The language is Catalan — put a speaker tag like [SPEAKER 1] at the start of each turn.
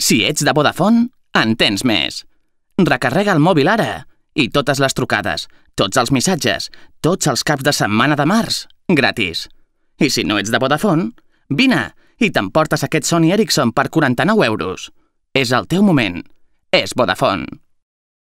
[SPEAKER 1] Si ets de Vodafone, en tens més. Recarrega el mòbil ara i totes les trucades, tots els missatges, tots els caps de setmana de març, gratis. I si no ets de Vodafone, vine i t'emportes aquest Sony Ericsson per 49 euros. És el teu moment. És Vodafone.